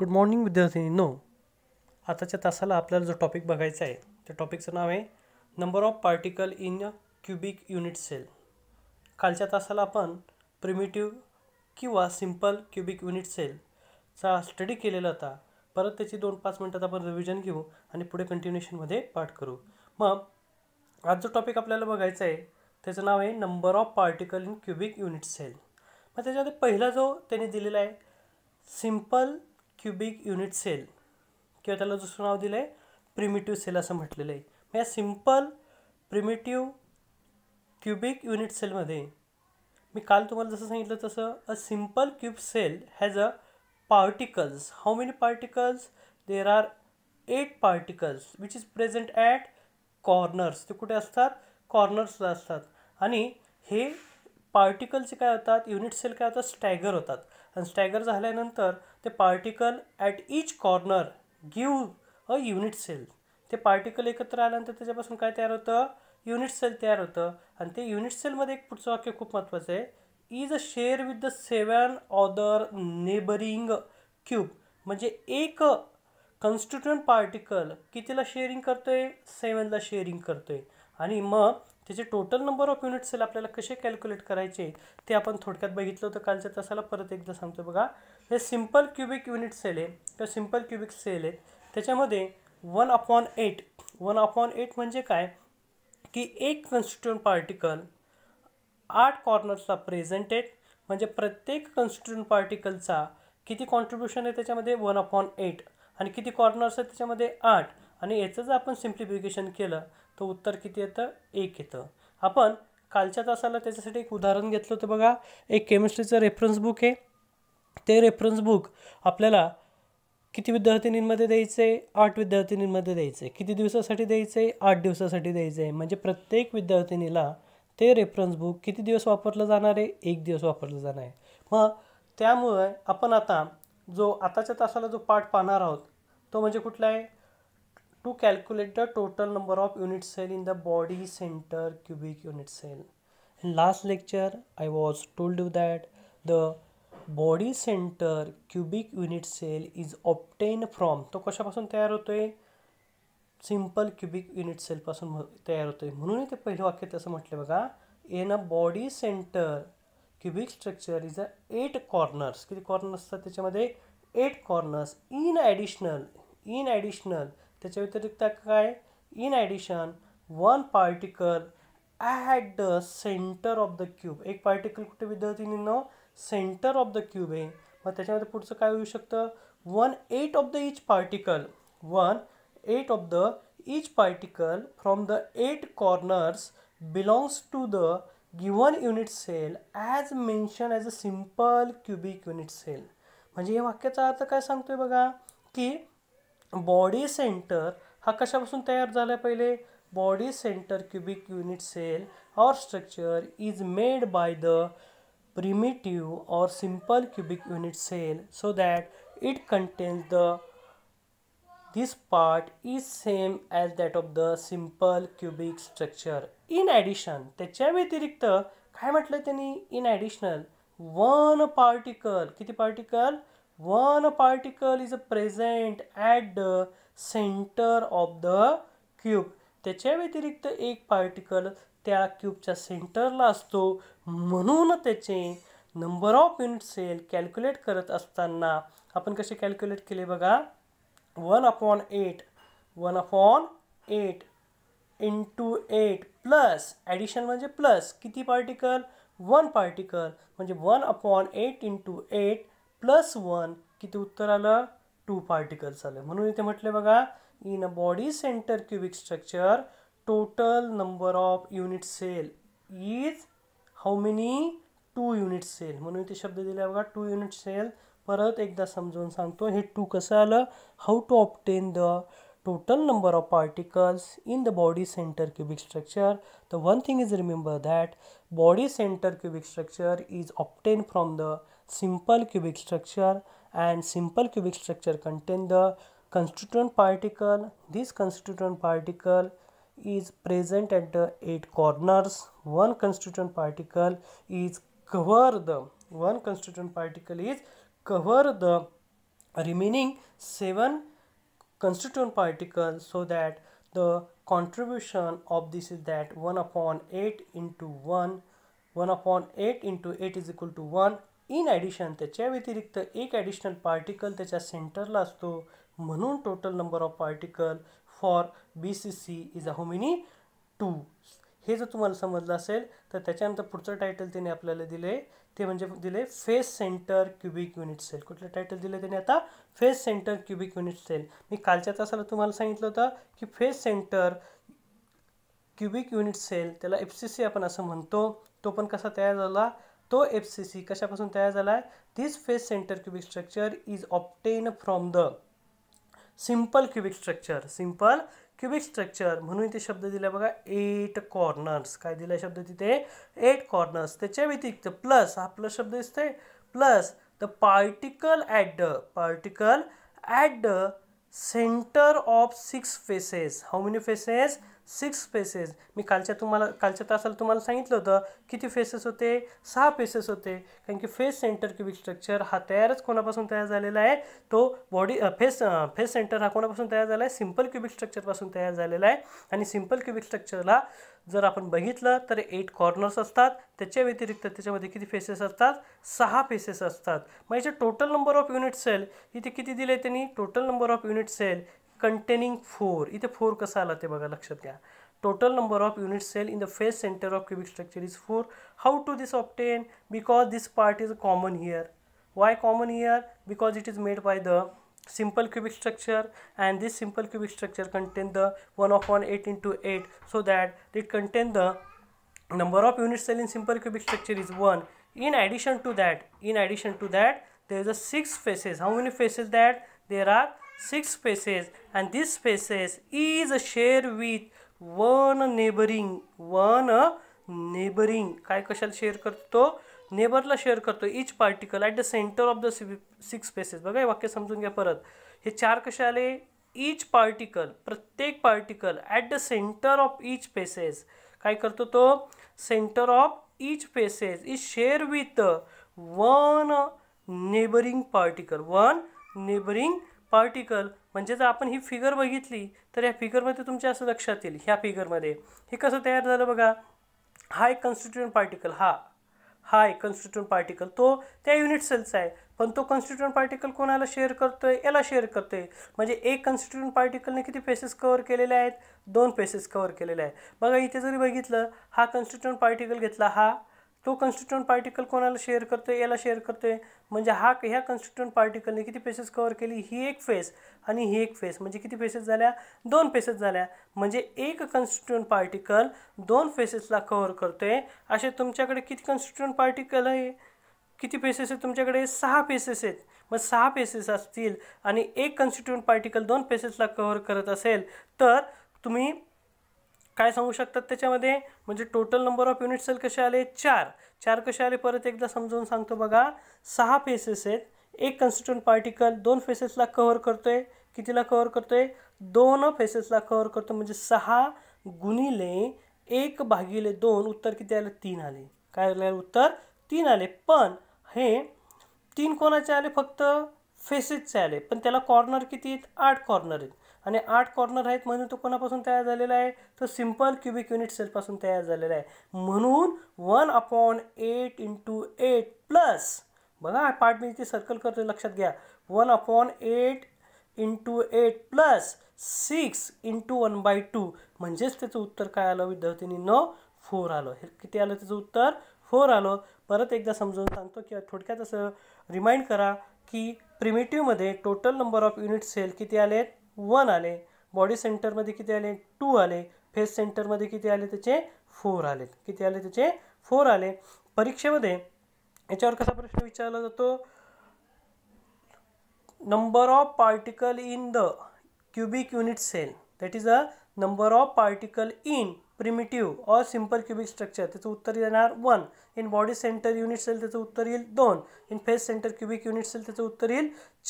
Good morning विद्यार्थिनी no आताच्या तासाला आपल्याला जो टॉपिक बघायचा आहे त्या टॉपिकचं नाव आहे number of particle in a cubic unit cell कालच्या तासाला आपण प्रिमिटिव्ह किंवा सिम्पल क्युबिक युनिट सेलचा स्टडी केलेला होता परत त्याची दोन पाच मिनटात आपण रिव्हिजन घेऊ आणि पुढे कंटिन्युएशनमध्ये पाठ करू मग आज जो टॉपिक आपल्याला बघायचा आहे त्याचं नाव आहे number of particle in cubic unit cell मग त्याच्यामध्ये पहिला जो त्यांनी दिलेला आहे सिंपल क्यूबिक युनिट सेल क्या त्याला नाव दिलं प्रिमिटिव सेल अटल म्हटलेलं आहे मग या सिम्पल प्रिमिटिव्ह क्युबिक युनिट सेलमध्ये काल तुम्हारा जस सांगितलं तसं a simple cube cell has a particles how many particles there are eight particles which is present at corners तो कुठे असतात कॉर्नर्सला असतात आणि हे युनिट सेल काय होता स्टॅगर होता आणि स्टॅगर ते particle at each corner give a unit cell तो पार्टिकल एकत्र आल्यानंतर त्याच्यापासून काय तयार होतं युनिट सेल तैयार होता आणि ते युनिट सेलमध्ये एक पुढचं वाक्य खूप महत्त्वाचं आहे is a share with the seven other neighbouring cube मजे एक कॉन्स्टिट्युंट पार्टिकल कि शेयरिंग करते है सेवन लेयरिंग करते आहे आणि मग त्याचे total number of unit cell आपल्याला कसे कॅल्क्युलेट करायचे ते आपण थोडक्यात बघितलं होतं कालच्या तासाला परत एकदा सांगतो बघा ये सीम्पल क्यूबिक युनिट सेल है किंवा सिम्पल क्यूबिक सेल है one upon eight one upon eight मजे का एक कंस्टिट्यूंट पार्टिकल आठ कॉर्नर्सला प्रेझेंट आहेत मजे प्रत्येक पार्टिकल का कि कॉन्ट्रिब्यूशन है तैमे वन अपॉन एट आणि किती कॉर्नर्स है त्याच्यामध्ये आठ आणि याचं जर आपण उत्तर कितने ये एक ये अपन काल का एक उदाहरण घर बगा एक केमिस्ट्रीच रेफरन्स बुक है ते रेफरन्स बुक आपल्याला किती विद्यार्थिनींमध्ये द्यायचं आहे आठ विद्यार्थिनींमध्ये द्यायचं आहे किती दिवसासाठी द्यायचं आहे आठ दिवसासाठी द्यायचं आहे म्हणजे प्रत्येक विद्यार्थिनीला ते रेफरन्स बुक किती दिवस वापरलं जाणार आहे एक दिवस वापरलं जाणार आहे मग त्यामुळे आपण आता जो आताच्या तासाला जो पाठ पाहणार आहोत तो म्हणजे कुठला आहे to calculate the total number of unit cell in the body centre cubic unit cell in last lecture I was told you that the body centre cubic unit cell is obtain from तो कशापासून तयार होतो आहे cubic cubic unit सेलपासून तयार होतो आहे म्हणून ते पहिलं वाक्य तसं म्हटलं बघा an a body centre cubic structure is a eight corners किती कॉर्नर्स असतात त्याच्यामध्ये eight corners in additional in additional त्याच्या व्यतिरिक्त काय in addition one particle at the centre of the cube एक पार्टिकल कुठे विद्यार्थी no centre of the cube आहे मग त्याच्यामध्ये पुढचं काय होऊ शकतं one eight of the each particle one eight of the each particle from the eight corners belongs to the given unit cell as mention as a simple cubic unit cell म्हणजे या वाक्याचा अर्थ काय सांगतोय बघा की बॉडी सेंटर हा कशापासून तयार झाला पहिले body centre cubic unit cell और structure is made by the primitive or simple cubic unit cell so that it contains the this part is same as that of the simple cubic structure in addition the in additional one particle kiti particle one particle is present at the center of the cube त्याच्या व्यतिरिक्त एक particle त्या क्यूबच्या सेंटरला असतो म्हणून त्याचे number of unit cell calculate करत असताना आपण कसे कॅल्क्युलेट केले बघा one upon eight one upon eight into eight plus addition म्हणजे प्लस किती पार्टिकल वन पार्टिकल म्हणजे one upon eight into eight plus one किती उत्तर आलं टू पार्टिकल्स आलं म्हणून इथे म्हटले बघा in a body center cubic structure total number of unit cell is how many two unit cell म्हणून इथे शब्द दिला बघा टू युनिट सेल परत एकदा समजून सांगतो हे टू कसं आलं how to obtain the total number of particles in the body centre cubic structure the one thing is remember that body centre cubic structure is obtain from the simple cubic structure and simple cubic structure contain the constituent particle this constituent particle is present at the eight corners one constituent particle is cover the one constituent particle is cover the remaining seven constituent particles so that the contribution of this is that 1 upon 8 into 1 1 upon 8 into 8 is equal to 1 In addition the त्याच्या additional particle additional particle center last so. मनु total number of particle for B C C is a how many two हे जर तुम्हाला समजलं असेल तर त्याच्यानंतर पुढचं टायटल त्याने आपल्याला दिले ते म्हणजे दिले face centre cubic unit cell कुठलं टायटल दिलं त्याने आता face centre cubic unit cell मी कालच्या तासाला तुम्हाला सांगितलं होतं की face centre cubic unit cell त्याला एफ सी सी आपण असं म्हणतो तो पण कसा तयार झाला तो एफ सी सी कशापासून तयार झाला आहे this face centre cubic structure is obtain from the simple cubic structure simple cubic structure मनु इतने शब्द दिला बघा एट कॉर्नर्स का दिला शब्द तिथे एट कॉर्नर्स व्यतिरिक्त प्लस प्लस शब्द दिसते plus the particle at the particle at the centre of six faces how many faces six faces मी काल काल कालच्या तासाला तुम्हारा संगित हो फेसेस होते सहा फेसेस होते कारण की फेस सेंटर क्यूबिक स्ट्रक्चर हा तैयार को तैयार है तो बॉडी फेस फेस सेंटर हा को तयार झाला आहे सिम्पल क्युबिक स्ट्रक्चरपासून तयार झालेला आहे आणि स्ट्रक्चरला जर आप बगित तर एट कॉर्नर्स आता व्यतिरिक्त कि फेसेस आता सहा फेसेस आता मैं जो total number of unit cell इतने कि total number of unit cell Containing four, it is कसा आला ते बघा total number of unit cell in the face center of cubic structure is 4 how to this obtain because this part is common here why common here because it is made by the simple cubic structure and this simple cubic structure contain the 1 of 1 8 into 8 so that it contain the number of unit cell in simple cubic structure is 1 in addition to that in addition to that there is a 6 faces how many faces that there are six spaces and this spaces is shared with one neighboring one neighboring काय कशाला share करतो नेबरला share करतो each particle at the centre of the six spaces बघा वाक्य समजून घ्या परत हे चार कसे आले इच पार्टिकल प्रत्येक पार्टिकल at the centre of each spaces काय करतो तो centre of each spaces is share with one neighbouring particle one neighbouring particle म्हणजे जर आपण ही फिगर बघितली तर या फिगरमध्ये तुमच्या असं लक्षात येईल ह्या फिगरमध्ये हे कसं तयार झालं बघा हा एक कॉन्स्टिट्युएंट पार्टिकल हा हा एक कॉन्स्टिट्युएंट पार्टिकल तो त्या युनिट सेलचा आहे पण तो कॉन्स्टिट्युएंट पार्टिकल कोणाला शेअर करतोय याला शेअर करतोय म्हणजे एक कॉन्स्टिट्युएंट पार्टिकलने किती फेसेस कवर केलेले आहेत दोन फेसेस कवर केलेले आहेत बघा इथे जरी बघितलं हा कॉन्स्टिट्युएंट पार्टिकल घेतला हा तो कॉन्स्टिट्युंट पार्टिकल कोणाला शेअर करतो आहे याला शेअर करतो आहे म्हणजे हा ह्या पार्टिकल पार्टिकलने किती फेसेस कवर केली ही एक फेस आणि ही एक फेस म्हणजे किती फेसेस झाल्या दोन फेसेस झाल्या म्हणजे एक कॉन्स्टिट्युंट पार्टिकल दोन फेसेसला कवर करतो आहे असे तुमच्याकडे किती पार्टिकल आहे किती फेसेस आहेत तुमच्याकडे सहा फेसेस आहेत मग सहा फेसेस असतील आणि एक कॉन्स्टिट्युंट पार्टिकल दोन फेसेसला कवर करत असेल तर तुम्ही काय सांगू शकतात त्याच्यामध्ये म्हणजे total number of unit cell कसे आले चार चार कसे आले परत एकदा समजावून सांगतो बघा सहा फेसेस आहेत एक कन्स्टिट्युंट पार्टिकल दोन फेसेसला कव्हर करतोय कितीला कव्हर करतोय दोन फेसेसला कव्हर करतो म्हणजे सहा गुणिले एक भागिले दोन उत्तर किती आलं तीन आले काय आले उत्तर तीन आले पण हे तीन कोणाचे आले फक्त फेसेसचे आले पण त्याला कॉर्नर किती आहेत आठ कॉर्नर आहेत आणि आठ कॉर्नर आहेत म्हणून तो कोणापासून तयार झालेला आहे तो सिम्पल क्युबिक युनिट सेलपासून तयार झालेला आहे म्हणून one upon eight into eight plus बघा पार्ट मी इथे सर्कल करतो लक्षात घ्या one upon eight into eight plus six into one by two म्हणजेच त्याचं उत्तर काय आलं विद्यार्थ्यांनी न फोर आलं हे किती आलं त्याचं उत्तर फोर आलं परत एकदा समजून सांगतो की थोडक्यात असं रिमाइंड करा की प्रिमेटिव्हमध्ये total number of unit cell किती आलेत वन आले बॉडी मधे कि आए टू आले फेस सेंटरमध्ये किती आले त्याचे फोर आले कि आए त्याचे फोर आले परीक्षेमध्ये याच्यावर कसा प्रश्न जो तो? Number of particle in the cubic unit cell that is a number of particle in primitive और सिंपल क्यूबिक स्ट्रक्चर तेज उत्तर येणार one in body centre unit cell तेज उत्तर दोन in face centre cubic unit cell तेज उत्तर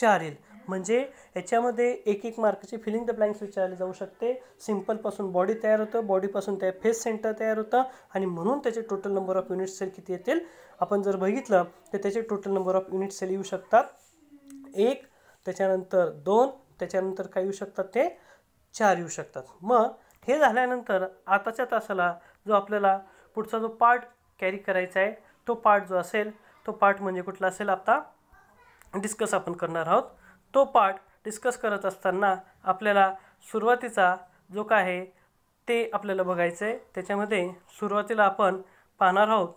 चार मजे याच्यामध्ये एक एक मार्काची फिलिंग द ब्लँक्स विचार जाऊ सकते सीम्पलपासन बॉडी तैयार होतं बॉडीपासन तैयार फेस सेंटर तैयार होता आणि म्हणून total number of unit cell कि येतील जर बगित तर total number of unit cell येऊ शकतात एक त्याच्यानंतर दोन त्याच्यानंतर काय येऊ चार येऊ शकतात मग हे झाल्यानंतर जो अपने पुढचा जो पार्ट कैरी करायचा आहे तो पार्ट जो आल तो पार्ट म्हणजे कुठला असेल आता डिस्कस आपण करणार आहोत तो पार्ट डिस्कस करत असताना आपल्याला सुरुवातीचा जो काय आहे ते आपल्याला बघायचं आहे त्याच्यामध्ये सुरुवातीला आपण पाहणार आहोत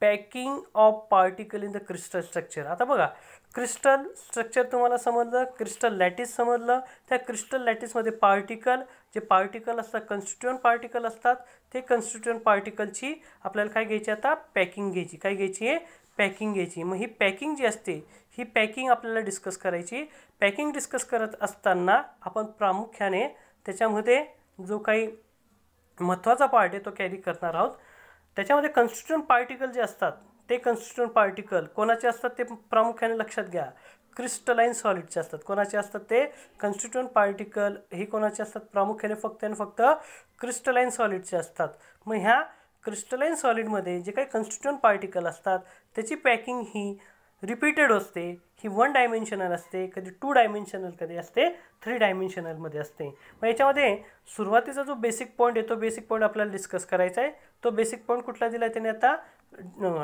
packing of particle in the crystal structure आता बघा क्रिस्टल स्ट्रक्चर तुम्हाला समजलं क्रिस्टल लॅटिस समजलं त्या क्रिस्टल लॅटिसमध्ये पार्टिकल जे पार्टिकल असतात कन्स्टिट्युएंट पार्टिकल असतात ते कन्स्टिट्युएंट पार्टिकलची आपल्याला काय घ्यायची आता पॅकिंग घ्यायची काय घ्यायची आहे पॅकिंग घ्यायची मग ही पॅकिंग जी असते ही पैकिंग अपने डिस्कस कराएगी पैकिंग डिस्कस करता अपन आपण जो का महत्वाचार पार्ट है तो कैरी करना आहोत त्याच्यामध्ये कन्स्टिट्युंट पार्टिकल जे अत ते पार्टिकल को प्राख्यान लक्षा घया क्रिस्टलाइन सॉलिड से आता को कोणाचे पार्टिकल हे को प्राख्यान प्रामुख्याने फक्त आणि फक्त क्रिस्टलाईन सॉलिडचे असतात मग ह्या जे का कन्स्टिट्युंट पार्टिकल आता पैकिंग ही रिपीटेड होते ही वन डायमेन्शनल आते कभी टू डायमेन्शनल कभी आते थ्री डायमेन्शनलमध्ये आते मैं ये सुरुआती जो बेसिक पॉइंट है तो बेसिक पॉइंट अपना डिस्कस कराए तो बेसिक पॉइंट कुछ आता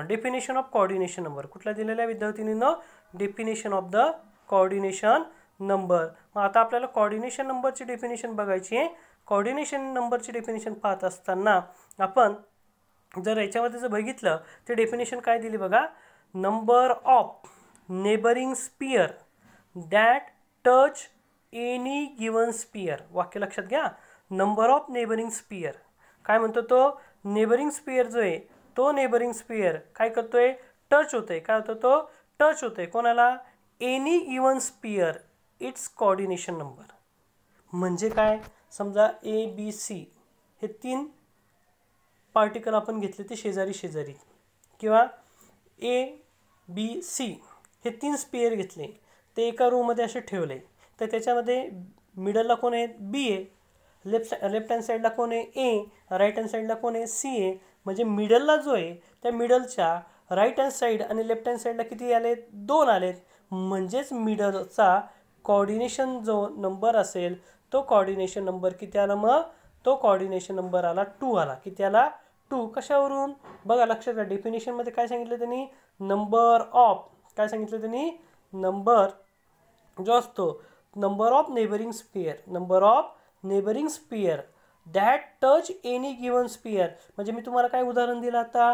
डेफिनेशन ऑफ कॉर्डिनेशन नंबर कुछ दिलेला आहे न definition of the coordination number मग आता अपने कॉर्डिनेशन की डेफिनेशन बघायची आहे कॉर्डिनेशन की डेफिनेशन पता अपन जर हमें जो बगित तो डेफिनेशन का दी बगा number of neighboring sphere that touch any given sphere वाक्य लक्षात घ्या नंबर ऑफ नेबरिंग स्पीयर काय म्हणतो तो नेबरिंग स्पीयर जो आहे तो नेबरिंग स्पीयर काय करतोय टच होतोय काय होतो तो टच होतोय कोणाला any even sphere it's coordination number म्हणजे काय समजा ए बी सी हे तीन पार्टिकल आपण घेतले ते शेजारी शेजारी किंवा ए बी सी हे तीन स्पेयर घेतले ते एका रोमध्ये असे ठेवले तर त्याच्यामध्ये मिडलला कोण आहे B A left left hand साईडला कोण आहे ए राईट हँड साईडला कोण आहे सी ए म्हणजे मिडलला जो आहे त्या मिडलच्या राईट हँड साईड आणि लेफ्ट हँड साईडला किती आले दोन आलेत म्हणजेच मिडलचा कॉर्डिनेशन जो नंबर असेल तो कॉर्डिनेशन नंबर किती आला मग तो कॉर्डिनेशन नंबर आला टू आला किती आला टू कशा बघा लक्षात घ्या डेफिनेशनमध्ये काय नंबर ऑफ का संगित नंबर जो आतो number of neighbouring sphere number of neighbouring sphere that touch any given sphere मजे मैं तुम्हारा का उदाहरण दिल आता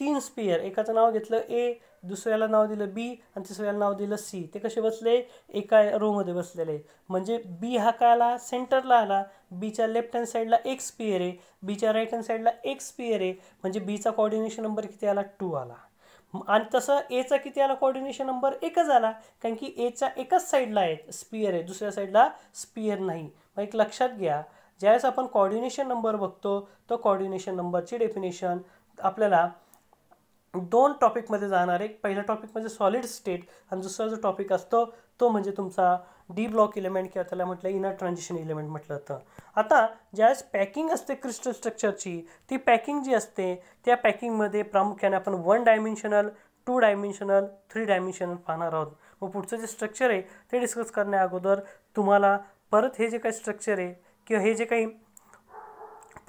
तीन स्पियर एकाचं नाव घेतलं ए दुसऱ्याला नाव दिलं बी आणि तिसऱ्याला नाव दिलं सी ते कसे बसले एका रोमध्ये बसलेले म्हणजे बी हा काय आला सेंटरला आला बीच्या लेफ्ट हँड साईडला एक स्पियर आहे बीच्या राईट हँड साईडला एक स्पियर आहे म्हणजे बीचा कॉर्डिनेशन नंबर किती आला टू आला आणि तसं एचा किती आला कॉर्डिनेशन नंबर एकच आला कारण की एचा एकाच साईडला आहे स्पियर आहे दुसऱ्या साईडला स्पियर नाही मग एक लक्षात घ्या ज्यावेळेस आपण कॉर्डिनेशन नंबर बघतो तो कॉर्डिनेशन नंबरची डेफिनेशन आपल्याला दोन टॉपिकमध्ये जाणार एक पहिला टॉपिक म्हणजे सॉलिड स्टेट आणि दुसरा जो टॉपिक असतो तो म्हणजे तुमचा डी ब्लॉक इलेमेंट किंवा त्याला म्हटलं इनर ट्रान्झिशन इलेमेंट म्हटलं जातं आता ज्यावेळेस पॅकिंग असते क्रिस्टल स्ट्रक्चरची ती पॅकिंग जी असते त्या पॅकिंगमध्ये प्रामुख्याने आपण one dimensional two dimensional three dimensional पाहणार आहोत मग पुढचं जे स्ट्रक्चर आहे ते डिस्कस करण्या अगोदर तुम्हाला परत हे जे काही स्ट्रक्चर आहे किंवा हे जे काही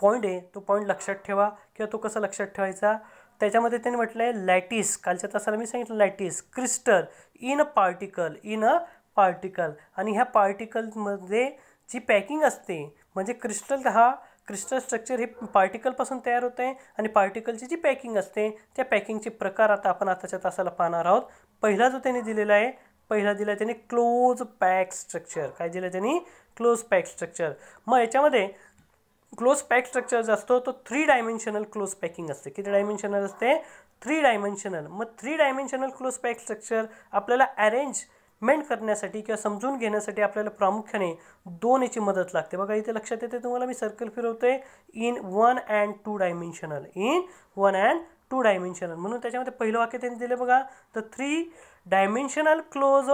पॉईंट आहे तो पॉईंट लक्षात ठेवा किंवा तो कसा लक्षात ठेवायचा त्याच्यामध्ये त्यांनी म्हटलं आहे लॅटिस कालच्या तासाला मी सांगितलं lattice crystal in a particle in a particle आणि ह्या पार्टिकलमध्ये जी पॅकिंग असते म्हणजे क्रिस्टल हा क्रिस्टल स्ट्रक्चर हे पार्टिकलपासून तयार होतं आहे आणि पार्टिकलची जी पॅकिंग असते त्या पॅकिंगचे प्रकार आता आपण आताच्या तासाला पाहणार आहोत पहिला जो त्यांनी दिलेला आहे पहिला दिला क्लोज पॅक स्ट्रक्चर काय दिलं त्यांनी क्लोज पॅक स्ट्रक्चर मग याच्यामध्ये क्लोज पैक स्ट्रक्चर जो तो थ्री डायमेन्शनल क्लोज पैकिंग असते डायमेन्शनल थ्री डायमेन्शनल मत three dimensional close pack structure आपल्याला अरेंजमेंट करना कि समजून घे अपने प्रामुख्याने दोन की मदद लगते बघा इथे लक्षात येते सर्कल फिर in one and two dimensional in one and two dimensional मनु त्याच्यामध्ये पहिलं वाक्य त्यांनी दिलं three dimensional close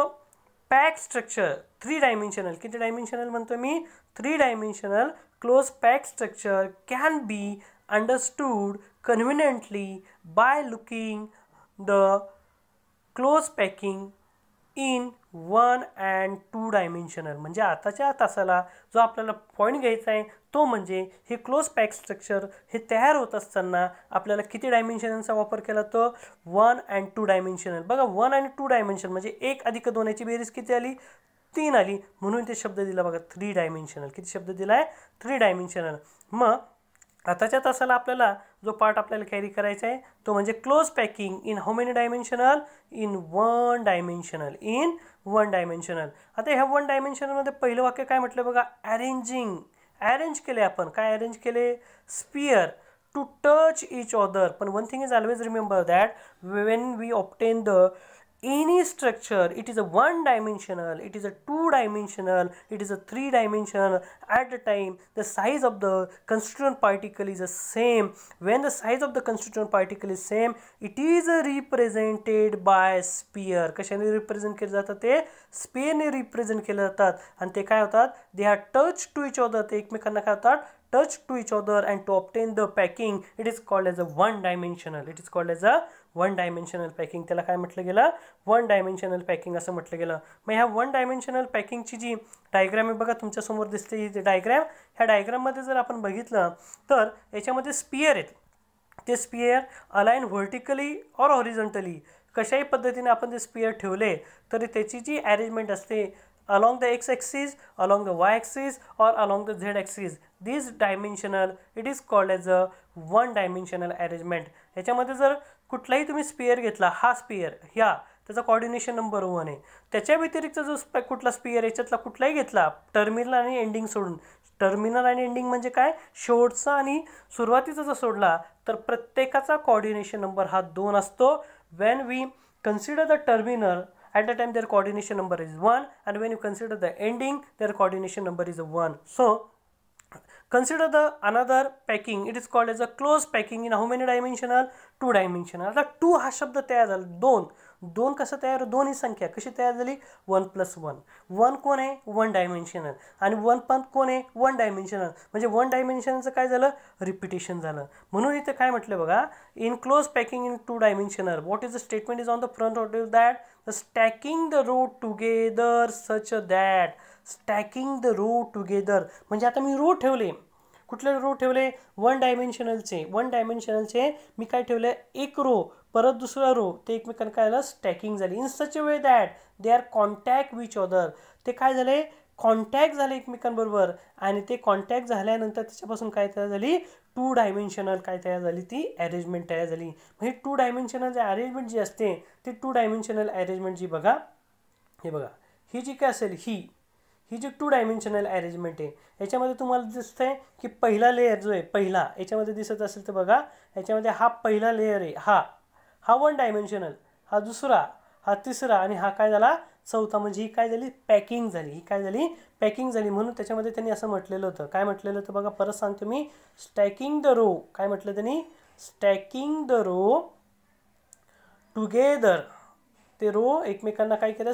pack structure three dimensional किती डायमेन्शनल तो मैं three dimensional close pack structure can be understood conveniently by looking the close packing in one and two dimensional मजे आता तासाला जो अपने पॉइंट घाय तो मजे हे क्लोज पैक स्ट्रक्चर हे तैयार होता अपने कि डायमेन्शन डायमेन्शनचा वापर केला one and two dimensional one and two dimension मजे एक अधिक दोन की बेरीज कि तीन आली म्हणून शब्द दिला बगा थ्री डायमेन्शनल कि शब्द दिला है थ्री डायमेन्शनल म आता तासाला अपने जो पार्ट अपने कैरी कराए तो मजे close packing in how many dimensional in one dimensional in one dimensional आता हे वन डायमेन्शनलमध्ये पहिलं वाक्य काय म्हटलं बरेंजिंग अरेंज के लिए अपन का अरेंज लिए sphere to touch each other पन one thing is always remember that when we obtain the any structure it is a one dimensional it is a two dimensional it is a three dimensional at the time the size of the constituent particle is the same when the size of the constituent particle is same it is represented by sphere कशाने represent kele जातात te sphere ne represent kele जातात and te काय होतात they are touch to each other ते एकमेकांना काय होतात touch to each other and to obtain the packing it is called as a one dimensional it is called as a one dimensional packing त्याला काय म्हटलं गेलं वन डायमेन्शनल पॅकिंग असं म्हटलं गेलं मग ह्या वन डायमेन्शनल पॅकिंगची जी डायग्राम आहे बघा तुमच्यासमोर दिसते ही डायग्रॅम ह्या डायग्राममध्ये जर आपण बघितलं तर याच्यामध्ये स्पियर आहेत ते स्पियर अलाईन व्हर्टिकली और हॉरिझॉन्टली कशाही पद्धतीने आपण ते स्पियर ठेवले तरी त्याची जी अरेंजमेंट असते along the x axis along the y axis और along the z axis this dimensional it is called as a one dimensional arrangement ह्याच्यामध्ये जर कुछ तुम्ही स्पियर स्पीयर हा स्पियर कॉर्डिनेशन नंबर वन है त्याच्या व्यतिरिक्त जो स्प कुठला स्पियर याच्यातला कुठलाही घेला टर्मिनल एंडिंग सोड़न टर्मिनल एंडिंग मजे का शेवटचा आणि सुरुवातीचा सोडला तो प्रत्येका कॉर्डिनेशन नंबर हा दोन आतो when we consider the terminal at the time their coordination number is one and when you consider the ending their coordination number is one so Consider the another packing. It is called as a closed packing in how many dimensional? Two dimensional. आता two हा शब्द तयार झाला दोन दोन कसं तयार दोन ही संख्या कशी तयार झाली वन प्लस वन वन कोण आहे वन डायमेन्शनल आणि वन पण कोण आहे वन डायमेन्शनल म्हणजे वन डायमेन्शनचं काय झालं रिपिटेशन झालं म्हणून इथं काय म्हटलं बघा in close packing in two dimensional what is the statement is on the front ought that the stacking the rows together such that stacking the row together म्हणजे आता मी रो ठेवले कुठले रो ठेवले वन डायमेन्शनलचे वन डायमेन्शनलचे मी काय ठेवले एक रो परत दुसरा रो ते एकमेकांना काय झालं स्टॅकिंग झाली in such a way that they are contact which other ते काय झाले कॉन्टॅक्ट झाले एकमेकांबरोबर आणि ते कॉन्टॅक्ट झाल्यानंतर त्याच्यापासून काय तयार झाली टू डायमेन्शनल काय तयार झाली ती अरेंजमेंट तयार झाली म्हणजे टू डायमेन्शनल जे अरेंजमेंट जी असते ती टू डायमेन्शनल अरेंजमेंट जी बघा हे बघा ही जी काय असेल ही ही जी टू डायमेन्शनल अरेंजमेंट है याच्यामध्ये तुम्हारा दिसतं है कि पहला लेयर जो है पहला याच्यामध्ये दिसत अल तो बघा हा पहला लेयर है हा हा वन डायमेन्शनल हा दुसरा हा तीसरा हा का चौथा मजे हि का पैकिंग का पैकिंग मटले काय झाली पॅकिंग झाली म्हणून त्याच्यामध्ये त्यांनी असं द रो का मटल तीन स्टैकिंग द रो टुगेदर ते रो एकमेक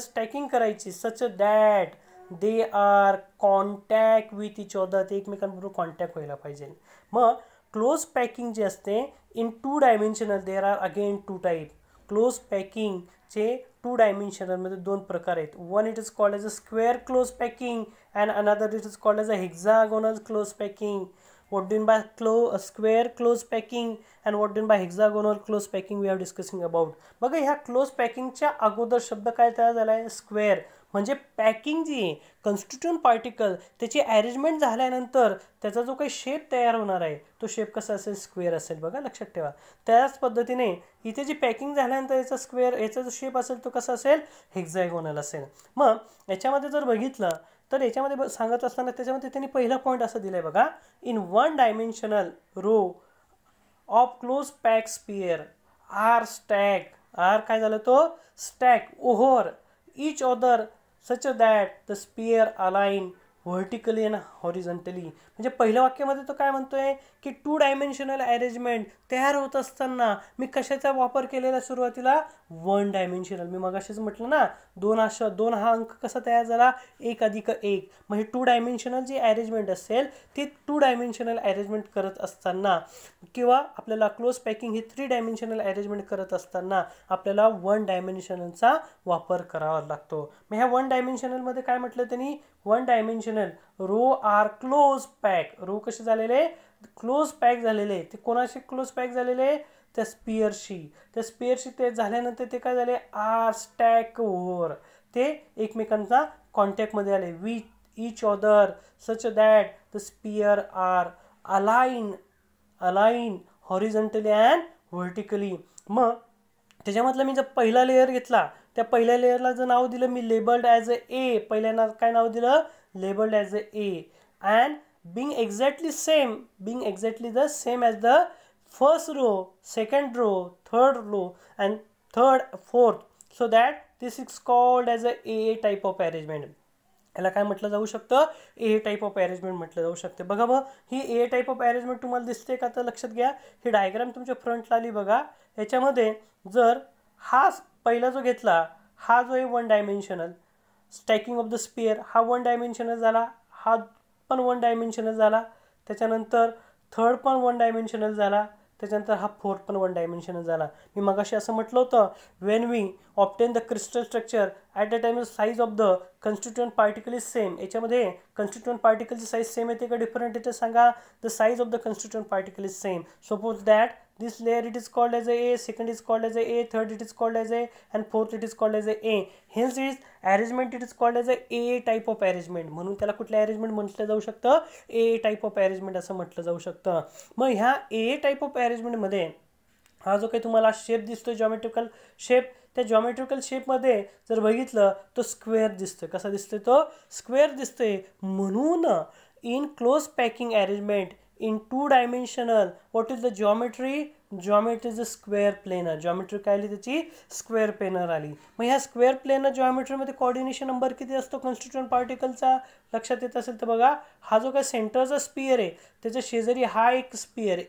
स्टैकिंग केलं such that they are contact with each other ते एकमेकांबरोबर कॉन्टॅक्ट व्हायला पाहिजे मग क्लोज पॅकिंग जे असते in two dimensional there are again two type close पॅकिंगचे टू डायमेन्शनलमध्ये दोन प्रकार आहेत one it is called as a square close packing and another it is called as a hexagonal close packing what then by क्लो square close packing and what then by hexagonal close packing we are discussing about बघ बघा ह्या close पॅकिंगच्या अगोदर शब्द काय तयार झाला आहे स्क्वेअर मजे पैकिंग जी है कन्स्टिट्यून पार्टिकल त्याची ॲरेंजमेंट जार जो का शेप तयार होणार है तो शेप कसा स्क्वेर अल असेल बघा लक्षात ठेवा त्याच पद्धतीने जी पैकिंग झाल्यानंतर याचा स्क्वेअर जो शेप असेल तो कसा हेक्जाइगोनल हेक्झॅगोनल असेल जर बगित तो ये संगत असताना त्याच्यामध्ये त्यांनी पहिला पॉईंट असं दिला आहे in one dimensional row of close pack sphere are stack are का तो stack over each other such that the spear align vertically and horizontally म्हणजे पहिल्या वाक्यामध्ये तो काय म्हणतोय की टू डायमेन्शनल अरेंजमेंट तयार होत असताना मी कशाचा वापर केलेला सुरुवातीला वन डायमेन्शनल मी मग असेच म्हटलं ना दोन अशा दोन हा अंक कसा तयार झाला एक अधिक एक म्हणजे टू डायमेन्शनल जी अरेंजमेंट असेल ती टू डायमेन्शनल अरेंजमेंट करत असताना किंवा आपल्याला क्लोज पॅकिंग ही थ्री डायमेन्शनल अरेंजमेंट करत असताना आपल्याला वन डायमेन्शनलचा वापर करावा लागतो मग ह्या वन डायमेन्शनलमध्ये काय म्हटलं त्यांनी one dimensional row are close pack row कसे क्लोज पैक है ते कोणाशी क्लोज पैक है तो स्पियरशी त्या स्पियरशी ते झाल्यानंतर ते आर स्टैक ओव्हर ते एकमेकांचा कॉन्टॅक्टमध्ये आले we each other such that the spear are aligned aligned horizontally and vertically मग त्याच्यामधला मी जर पहिला लेअर घेतला त्या नाव दिलं मी लेबल्ड ऐज अ ए पहिल्यांदा काय नाव दिलं labelled as a and being exactly same being exactly the same as the first row second row third row and third fourth so that this is called as a A type of arrangement याला काय म्हटलं जाऊ शकतं ए type of arrangement म्हटलं जाऊ शकते बघा मग ही ए टाईप ऑफ अरेंजमेंट तुम्हाला दिसते का तर लक्षात घ्या ही डायग्राम तुमच्या फ्रंटला आली बघा याच्यामध्ये जर हा पहिला जो घेतला हा जो आहे one dimensional stacking of the sphere हा वन डायमेन्शनल झाला हा पण वन डायमेन्शनल झाला त्याच्यानंतर थर्ड पण वन डायमेन्शनल झाला त्याच्यानंतर हा फोर्थ पण वन डायमेन्शनल झाला मी मगाशी असं म्हटलं होतं when we obtain the crystal structure at a time size of the constituent particle is same याच्यामध्ये कन्स्टिट्युएंट पार्टिकलची साईज सेम येते का डिफरंट येते सांगा the size of the constituent particle is same suppose that this layer it is called as a a second is called as a a third it is called as a and fourth it is called as a a hence is arrangement it is called as a a type of arrangement म्हणून त्याला कुठले arrangement म्हटले जाऊ शकतं a type of arrangement असं म्हटलं जाऊ शकतं मग ह्या a type of arrangement मध्ये हा जो काही तुम्हाला शेप दिसतो ज्योमेट्रिकल शेप त्या ज्योमेट्रिकल शेप मध्ये जर बघितलं तो स्क्वेअर दिसतोय कसा दिसतोय तो स्क्वेअर दिसतोय म्हणून in close packing arrangement in two dimensional what is the geometry geometry is a square planar geometry काय आली प्लेनर आली मग ह्या स्क्वेअर प्लेनर जॉमेट्रीमध्ये कॉर्डिनेशन नंबर किती असतो पार्टिकल पार्टिकलचा लक्षात येत असेल तर बघा हा जो काय सेंटरचा स्पियर आहे त्याच्या शेजारी हा एक स्पीयर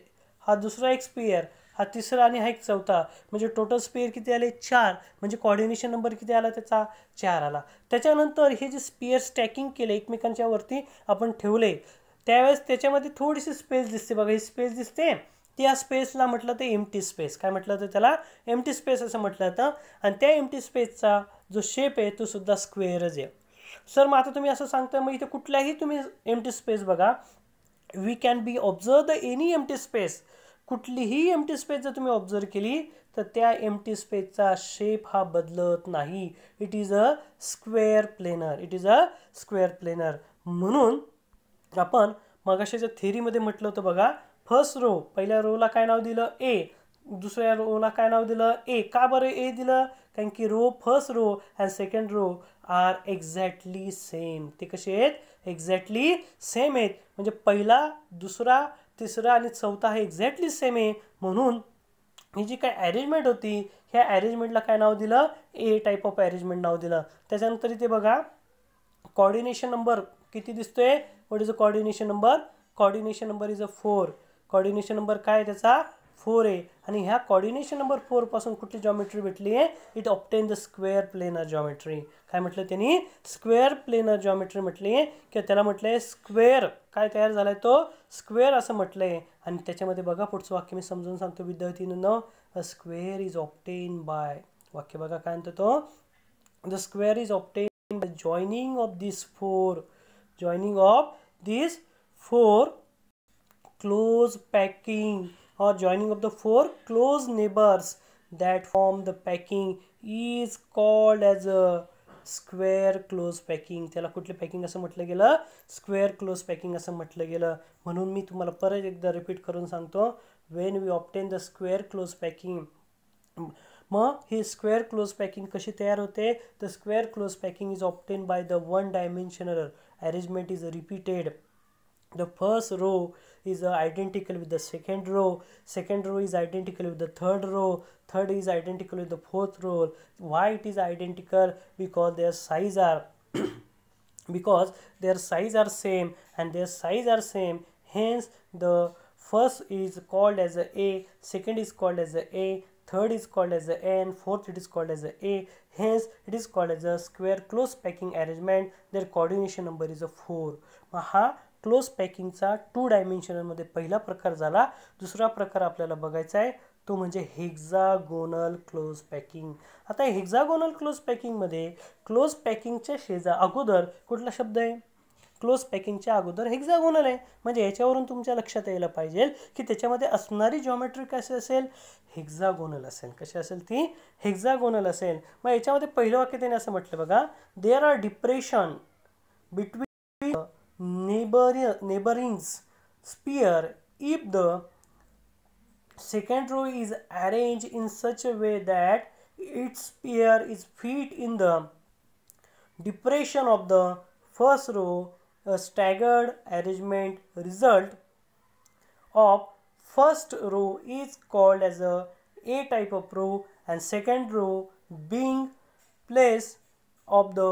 हा दुसरा एक स्पीयर हा तिसरा आणि हा एक चौथा म्हणजे टोटल स्पेअर किती आले चार म्हणजे कॉर्डिनेशन नंबर किती आला त्याचा चार आला त्याच्यानंतर हे जे स्पियर स्टॅकिंग केले एकमेकांच्या वरती आपण ठेवले त्यावेळेस त्याच्यामध्ये थोडीशी स्पेस दिसते बघा ही स्पेस दिसते त्या स्पेसला म्हटलं तर एमटी स्पेस काय म्हटलं तर त्याला एमटी स्पेस असं म्हटलं जातं आणि त्या एमटी स्पेसचा जो शेप आहे तो सुद्धा स्क्वेअरच आहे सर मग आता तुम्ही असं सांगता मग इथे कुठल्याही तुम्ही टी स्पेस बघा we can be observe the any empty space कुठलीही एमटी स्पेस जर तुम्ही ऑब्झर्व केली तर त्या स्पेस स्पेसचा शेप हा बदलत नाही it is a square planar it is a square planar म्हणून तर जो थेरी मे मटल होतं बगा फर्स्ट रो पैला रोला का नाव दिल ए दुसर रोला काय नाव दिल ए का बर ए दिल कारण की row first row and second row are exactly same ते कसे आहेत सेम है पेला दुसरा तीसरा चौथा है एक्जैक्टली सेम है मनु जी का अरेन्जमेंट होती हाँ अरेंजमेंटला काय नाव दिल ए टाइप ऑफ अरेन्जमेंट नाव दिलं इतने बगा कॉर्डिनेशन नंबर किती दिसतोय what is a coordination number coordination number is a four coordination number काय त्याचा फोर आहे आणि ह्या कॉर्डिनेशन नंबर फोरपासून कुठली जॉमेट्री भेटली आहे it obtain the square planar geometry काय म्हटलं त्यांनी स्क्वेअर प्लेनर जॉमेट्री म्हटली आहे किंवा त्याला म्हटलं आहे स्क्वेअर काय तयार झाला तो स्क्वेअर असं म्हटलं आहे आणि त्याच्यामध्ये बघा पुढचं वाक्य मी समजून सांगतो विद्यार्थीनं a square is obtain by वाक्य बघा काय म्हणतो तो the square is obtain by joining of this four joining of this four close packing और joining of the four close neighbours that form the packing is called as a square close packing त्याला कुठले packing असं म्हटलं गेलं square close packing असं म्हटलं गेलं म्हणून मी तुम्हाला परत एकदा रिपीट करून सांगतो when we obtain the square close packing मग हे स्क्वेअर क्लोज पॅकिंग कशी तयार होते the square close packing is obtain by the one dimensional arrangement is repeated the first row is uh, identical with the second row second row is identical with the third row third is identical with the fourth row why it is identical because their size are because their size are same and their size are same hence the first is called as a a second is called as a a third is called as a n fourth it is called as a a hence it is called as a square close packing arrangement their coordination number is a 4 मग हा close पॅकिंगचा to डायमेन्शनलमध्ये पहिला प्रकार झाला दुसरा प्रकार आपल्याला बघायचा आहे तो म्हणजे हेक्झागोनल क्लोज पॅकिंग आता हेक्झागोनल क्लोज पॅकिंगमध्ये क्लोज पॅकिंगच्या शेजा अगोदर कुठला शब्द आहे क्लोज पॅकिंगच्या अगोदर हेक्झॅगोनल आहे म्हणजे याच्यावरून तुमच्या लक्षात यायला पाहिजे की जॉमेट्री कशी असेल हेक्झागोनल असेल ती हेक्झागोनल असेल मग याच्यामध्ये पहिलं वाक्य त्याने असं are depression between neighbour neighbourings sphere if the second row is arranged in such a way that its spear is fit in the depression of the first row a staggered arrangement result of first row is called as a A type of row and second row being place of the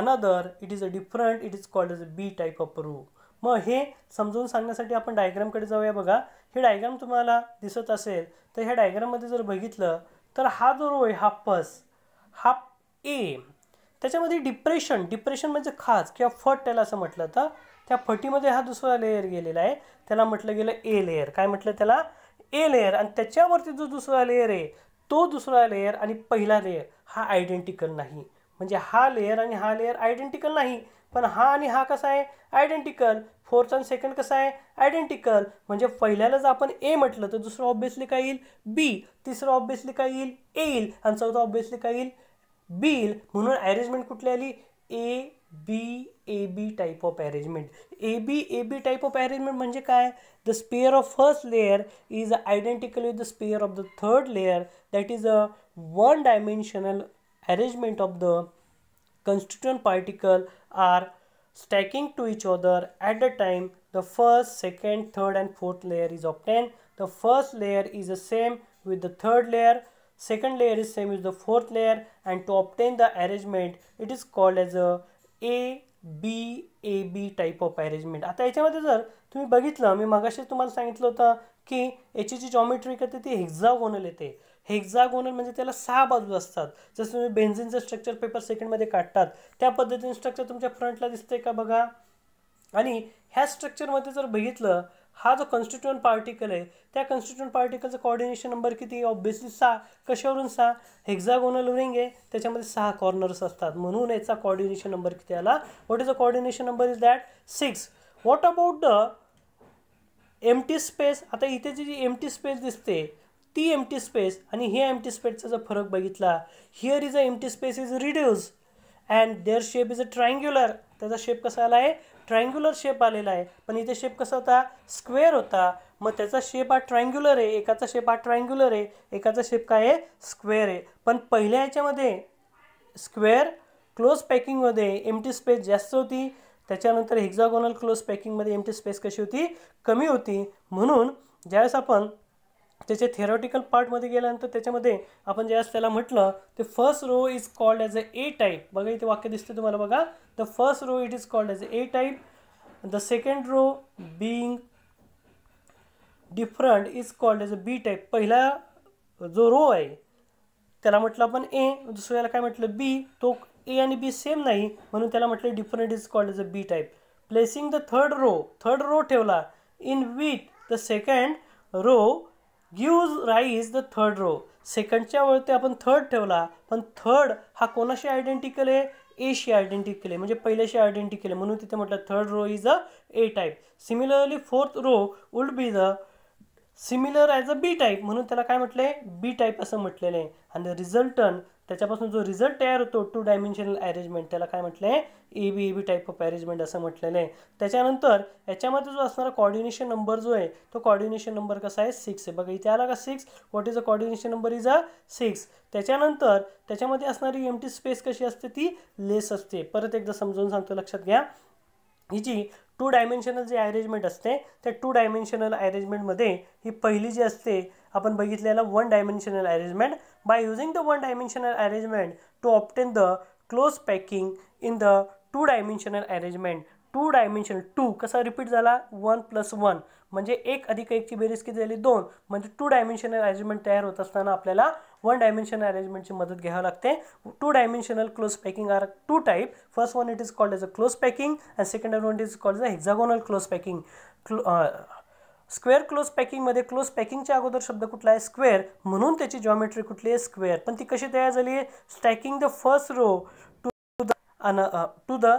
another it is a different it is called as a B type of row मग हे समजून सांगण्यासाठी आपण डायग्रामकडे जाऊया बघा हे diagram तुम्हाला दिसत असेल तर ह्या डायग्राममध्ये जर बघितलं तर हा जो रो आहे हा फर्स्ट हा ए त्याच्यामध्ये डिप्रेशन डिप्रेशन म्हणजे खाज किंवा फट त्याला असं म्हटलं तर त्या फटीमध्ये हा दुसरा लेयर गेलेला आहे त्याला म्हटलं गेलं ए लेअर काय म्हटलं त्याला ए लेअर आणि त्याच्यावरती जो दुसरा लेअर आहे तो दुसरा लेयर आणि पहिला लेअर हा आयडेंटिकल नाही म्हणजे हा लेयर आणि हा लेअर आयडेंटिकल नाही पण हा आणि हा कसा आहे आयडेंटिकल फोर्थ आणि सेकंड कसा आहे आयडेंटिकल म्हणजे पहिल्यालाच आपण ए म्हटलं तर दुसरं ऑब्वियसली काय येईल बी तिसरं ऑब्वियसली काय येईल ए येईल आणि चौथं ऑब्वियसली काय येईल बिल म्हणून कुछ कुठली आली A B A B type of arrangement A B A B type of arrangement मे the sphere of first layer is identical with the sphere of the third layer that is a one dimensional arrangement of the constituent particle are stacking to each other at the time the first second third and fourth layer is obtain the first layer is the same with the third layer second layer is same as the fourth layer and to obtain the arrangement it is called as a a B A B type of arrangement आता याच्यामध्ये जर तुम्ही बघितलं मी मगाशी तुम्हाला सांगितलं होतं की याची जी जॉमेट्री करते ती हेक्झागोनल येते हेक्झागोनल म्हणजे त्याला सहा बाजू असतात जसं तुम्ही बेन्झिनचं स्ट्रक्चर पेपर सेकंडमध्ये काढतात त्या पद्धतीने स्ट्रक्चर तुमच्या फ्रंटला दिसते का बघा आणि ह्या स्ट्रक्चरमध्ये जर बघितलं हा जो कॉन्स्टिट्यूंट पार्टिकल आहे त्या कॉन्स्टिट्युअंट पार्टिकल कॉर्डिनेशन नंबर किती ऑब्विसली सहा कशावरून सहा हेक्झागोनल रिंग आहे त्याच्यामध्ये सहा कॉर्नर्स असतात म्हणून याचा कॉर्डिनेशन नंबर किती आला what is a coordination number is that six what about the empty space आता इथे जी जी एमटी स्पेस दिसते ती एमटी स्पेस आणि हे एमटी स्पेसचा जो फरक बघितला here is a empty space is reduce and their shape is a triangular त्याचा shape कसा आला आहे ट्रायंग्युलर शेप आलेला आहे पण इथे शेप कसा होता स्क्वेअर होता मग त्याचा शेप हा ट्रायंग्युलर आहे एकाचा शेप हा ट्रायंग्युलर आहे एकाचा शेप काय आहे स्क्वेअर आहे पण पहिल्या ह्याच्यामध्ये स्क्वेअर क्लोज पॅकिंगमध्ये एमटी स्पेस जास्त होती त्याच्यानंतर हेक्झागोनल क्लोज पॅकिंगमध्ये टी स्पेस कशी होती कमी होती म्हणून ज्यावेळेस आपण त्याचे थेरॉटिकल पार्टमध्ये गेल्यानंतर त्याच्यामध्ये आपण ज्यावेळेस त्याला म्हटलं ते first row is called as a A type बघा इथे वाक्य दिसतं तुम्हाला बघा the first row it is called as a A type the second row being different is called as a B type पहिला जो रो आहे त्याला म्हटलं आपण ए दुसऱ्याला काय म्हटलं बी तो ए आणि बी सेम नाही म्हणून त्याला म्हटलं different is called as a B type placing the third row third row ठेवला in with the second row gives rise the third row सेकंडच्या वरती आपण थर्ड ठेवला पण थर्ड हा कोणाशी आयडेंटिकल आहे एशी आयडेंटिकल आहे म्हणजे पहिल्याशी आयडेंटिकल आहे म्हणून तिथे म्हटलं third row is a A type similarly fourth row would be the similar as a B type म्हणून त्याला काय म्हटलं आहे बी टाईप असं म्हटलेलं आहे द रिझल्टन तैपासन जो रिझल्ट तयार होतो टू डायमेन्शनल अरेंजमेंट त्याला काय म्हटलं आहे A B A B type of arrangement असं म्हटलेलं आहे त्याच्यानंतर याच्यामध्ये जो आना कॉर्डिनेशन नंबर जो है तो कॉर्डिनेशन नंबर कसा है सिक्स है बघा आला का six what is a coordination number is a six त्याच्यानंतर त्याच्यामध्ये असणारी स्पेस कैसी असते ती लेस असते परत एकदा समजावून सांगतो लक्षात घ्या जी टू डायमेन्शनल जी अरेंजमेंट आते तो टू डायमेन्शनल मे हि पहली जी असते अपन बगित one dimensional arrangement by using the one dimensional arrangement to obtain the close packing in the two dimensional arrangement two dimensional two कसा रिपीट जा वन प्लस वन मजे एक अधिक की बेरीज किती झाली दोन मे टू डायमेन्शनल अरेंजमेंट तैयार होता अपने वन डायमेन्शनल की मदद घया लगते two dimensional close packing are two type first one it is called as a close packing and second one it is called as a close packing square close packing मे close packing अगोदर शब्द कुछ है square Manu geometry कुछ है square P ती कशी तयार the first row to the to the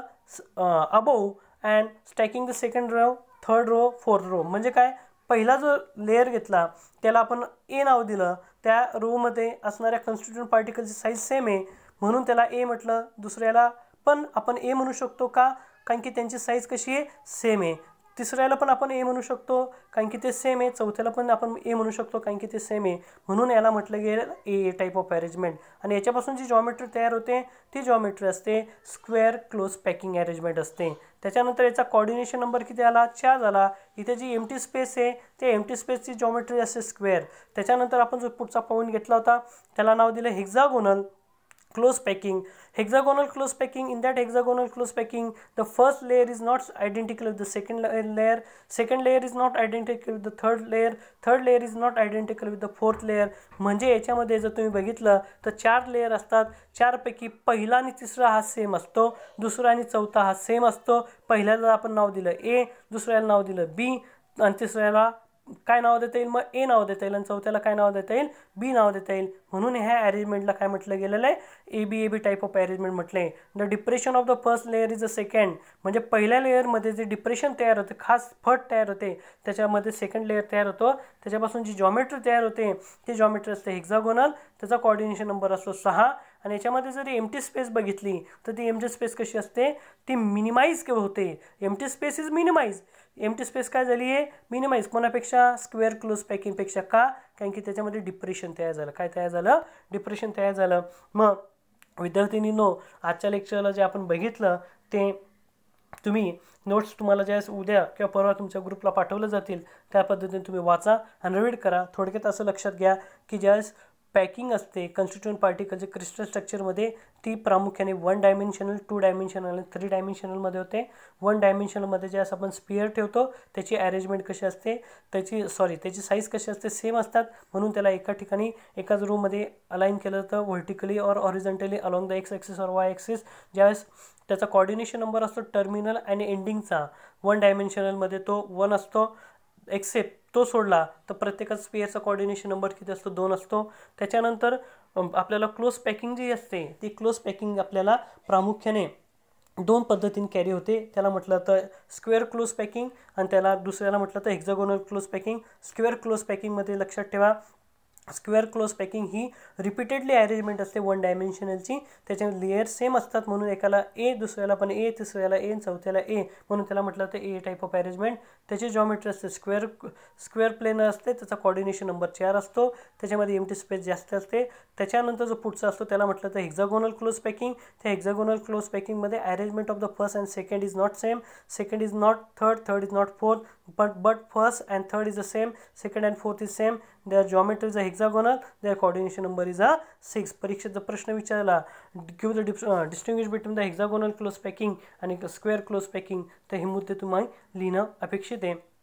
above and stacking the second row third row fourth row म्हणजे का पहिला जो लेयर घेतला त्याला आपण ए नाव दिलं त्या रोमध्ये असणाऱ्या कॉन्स्टिट्युंट पार्टिकलची साईज सेम है म्हणून ए मटल दुसऱ्याला पण ए म्हणू शकतो का कारण की त्यांची साईज कशी आहे सेम आहे तिसऱ्याला पण ए म्हणू शकतो कारण की ते सेम आहे चौथ्याला पण ए म्हणू शकतो कारण की सेम आहे म्हणून याला म्हटलं ए टाइप ऑफ अरेंजमेंट आणि याच्यापासून जी जॉमेट्री तैयार होते ती जॉमेट्री असते स्क्वेअर क्लोज पैकिंग अरेजमेंट असते त्याच्यानंतर याचा कॉर्डिनेशन नंबर किती आला चार झाला इथे जी एम स्पेस आहे ते एम टी स्पेसची ज्योमेट्री असते स्क्वेअर त्याच्यानंतर आपण जो पुढचा पॉईंट घेतला होता त्याला नाव दिलं hexagonal close packing hexagonal close packing in that hexagonal close packing the first layer is not identical with the second layer second layer is not identical with the third layer third layer is not identical with the fourth layer म्हणजे याच्यामध्ये जर तुम्ही बघितलं तर चार layer असतात चारपैकी पहिला आणि तिसरा हा सेम असतो दुसरा आणि चौथा हा सेम असतो पहिल्याला आपण नाव दिलं ए दुसऱ्याला नाव दिलं बी आणि तिसऱ्याला काय नाव देता येईल मग ए नाव देता येईल आणि चौथ्याला काय नाव देता येईल बी नाव देता येईल म्हणून ह्या अरेंजमेंटला काय म्हटलं गेलेलं आहे A B A B type of arrangement म्हटलं the depression of the first layer is a second म्हणजे पहिल्या लेअरमध्ये जे डिप्रेशन तयार होते खास फट तयार होते त्याच्यामध्ये सेकंड लेअर तयार होतो त्याच्यापासून जी जॉमेट्री तयार होते ती जॉमेट्री असते हेक्झागोनल त्याचा कॉर्डिनेशन नंबर असतो सहा आणि याच्यामध्ये जरी एमटी स्पेस बघितली तर ती एमटी स्पेस कशी असते ती मिनिमाइज होते empty space is minimise empty space का मिनिमाइज को स्क्वेर क्लोज पैकिंग पेक्षा का कारण की डिप्रेशन तैयार का तैयार डिप्रेशन तैयार म मग नो आज लेक्चरला जे अपन बगित तुम्हें नोट्स तुम्हारा ज्यादा उद्या कि परवा तुम्हार ग्रुपला पठवल जी पद्धति तुम्हें वाचा आणि रीड करा थोड़क लक्षा घया कि की पॅकिंग असते पार्टिकल जो क्रिस्टल स्ट्रक्चरमध्ये ती प्राख्यान वन डायमेन्शनल टू डायमेन्शनल आणि थ्री डायमेन्शनलमध्ये होते वन डायमेन्शनल जे असं आपण स्पियर ठेवतो त्याची अरेंजमेंट कशी असते सॉरी त्याची साईज कशी असते सेम असतात म्हणून त्याला एका ठिकाणी एकाच रूममध्ये अलाईन केलं तर और horizontally along the x axis और वाई ॲक्सिस ज्यावेळेस कॉर्डिनेशन नंबर असतो टर्मिनल आणि एंडिंगचा वन मे तो वन आतो एक्सेप्ट तो सोडला तर प्रत्येकाच स्पेअरचा कॉर्डिनेशन नंबर किती असतो दोन असतो त्याच्यानंतर अं, आपल्याला क्लोज पॅकिंग जी असते ती क्लोज पॅकिंग आपल्याला प्रामुख्याने दोन पद्धतीने कॅरी होते त्याला म्हटलं तर स्क्वेअर क्लोज पॅकिंग आणि त्याला दुसऱ्याला म्हटलं तर क्लोज पॅकिंग स्क्वेअर क्लोज पॅकिंगमध्ये लक्षात ठेवा स्क्वेअर क्लोज पैकिंग ही रिपीटेडली अरेंजमेंट असते वन डायमेन्शनल लेयर सेम असतात म्हणून एकाला ए दुसऱ्याला पण ए तिसऱ्याला ए चौथ्याला ए म्हणून त्याला ए टाइप ऑफ अरेंजमेंट तेजी जॉमेट्री असते स्क्वेर स्क्वेअर प्लेन असते कॉर्डिनेशन नंबर चार असतो एम टी स्पेस जास्त जो पुढचा असतो त्याला म्हटलं तर क्लोज पैकिंग त्या हेक्झागोनल क्लोज पॅकिंगमध्ये arrangement of the first and second is not same second is not third third is not fourth but but first and third is the same second and fourth is same their geometry is a hexagonal their coordination number is a 6 परीक्षेचा प्रश्न विचारला give the uh, distinguish between the hexagonal close packing आणि square close packing तर हे मुद्दे तुम्हाला लिहिणं अपेक्षित आहे